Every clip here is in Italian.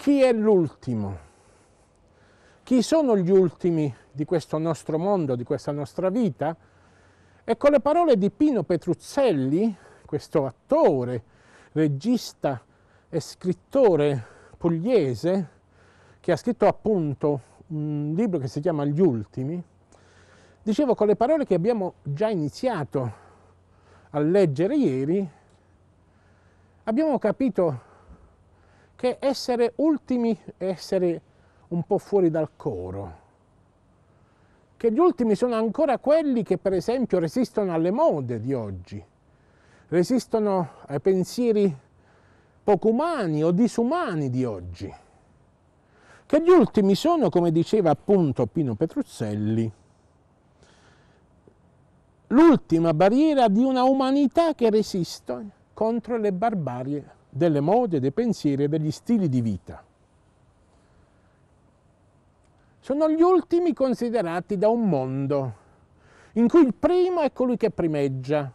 Chi è l'ultimo? Chi sono gli ultimi di questo nostro mondo, di questa nostra vita? E con le parole di Pino Petruzzelli, questo attore, regista e scrittore pugliese, che ha scritto appunto un libro che si chiama Gli Ultimi, dicevo con le parole che abbiamo già iniziato a leggere ieri, abbiamo capito che essere ultimi è essere un po' fuori dal coro. Che gli ultimi sono ancora quelli che per esempio resistono alle mode di oggi, resistono ai pensieri poco umani o disumani di oggi. Che gli ultimi sono, come diceva appunto Pino Petruzzelli, l'ultima barriera di una umanità che resiste contro le barbarie delle mode, dei pensieri e degli stili di vita. Sono gli ultimi considerati da un mondo in cui il primo è colui che primeggia,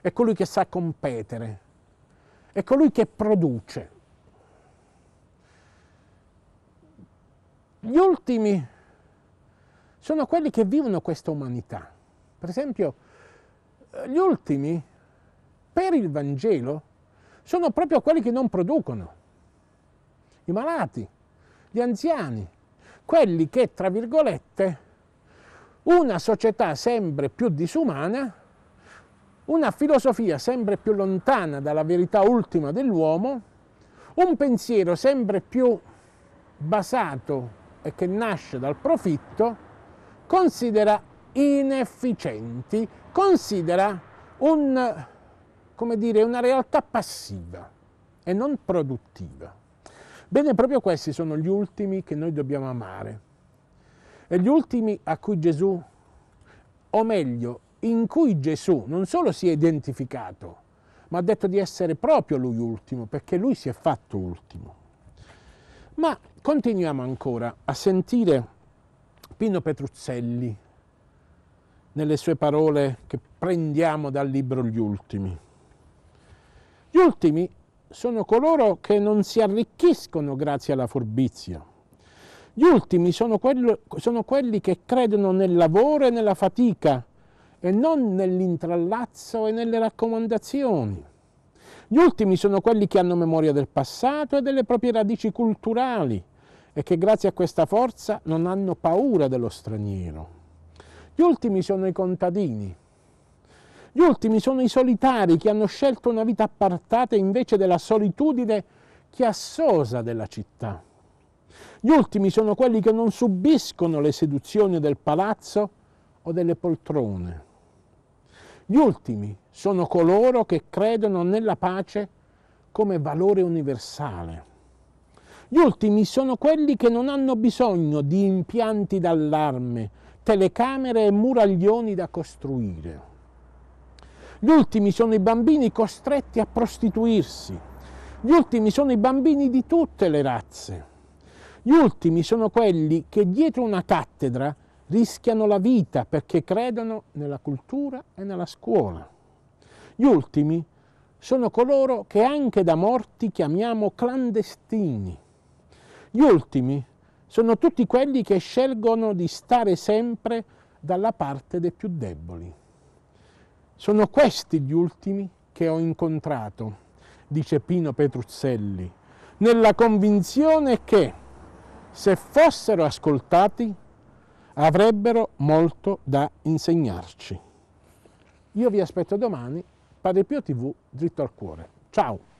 è colui che sa competere, è colui che produce. Gli ultimi sono quelli che vivono questa umanità. Per esempio, eh, gli ultimi, per il Vangelo, sono proprio quelli che non producono, i malati, gli anziani, quelli che, tra virgolette, una società sempre più disumana, una filosofia sempre più lontana dalla verità ultima dell'uomo, un pensiero sempre più basato e che nasce dal profitto, considera inefficienti, considera un come dire, una realtà passiva e non produttiva. Bene, proprio questi sono gli ultimi che noi dobbiamo amare. E gli ultimi a cui Gesù, o meglio, in cui Gesù non solo si è identificato, ma ha detto di essere proprio lui ultimo, perché lui si è fatto ultimo. Ma continuiamo ancora a sentire Pino Petruzzelli nelle sue parole che prendiamo dal libro Gli Ultimi. Gli ultimi sono coloro che non si arricchiscono grazie alla furbizia. Gli ultimi sono, quello, sono quelli che credono nel lavoro e nella fatica e non nell'intrallazzo e nelle raccomandazioni. Gli ultimi sono quelli che hanno memoria del passato e delle proprie radici culturali e che grazie a questa forza non hanno paura dello straniero. Gli ultimi sono i contadini, gli ultimi sono i solitari che hanno scelto una vita appartata invece della solitudine chiassosa della città. Gli ultimi sono quelli che non subiscono le seduzioni del palazzo o delle poltrone. Gli ultimi sono coloro che credono nella pace come valore universale. Gli ultimi sono quelli che non hanno bisogno di impianti d'allarme, telecamere e muraglioni da costruire. Gli ultimi sono i bambini costretti a prostituirsi. Gli ultimi sono i bambini di tutte le razze. Gli ultimi sono quelli che dietro una cattedra rischiano la vita perché credono nella cultura e nella scuola. Gli ultimi sono coloro che anche da morti chiamiamo clandestini. Gli ultimi sono tutti quelli che scelgono di stare sempre dalla parte dei più deboli. Sono questi gli ultimi che ho incontrato, dice Pino Petruzzelli, nella convinzione che, se fossero ascoltati, avrebbero molto da insegnarci. Io vi aspetto domani, Padre Pio TV, dritto al cuore. Ciao!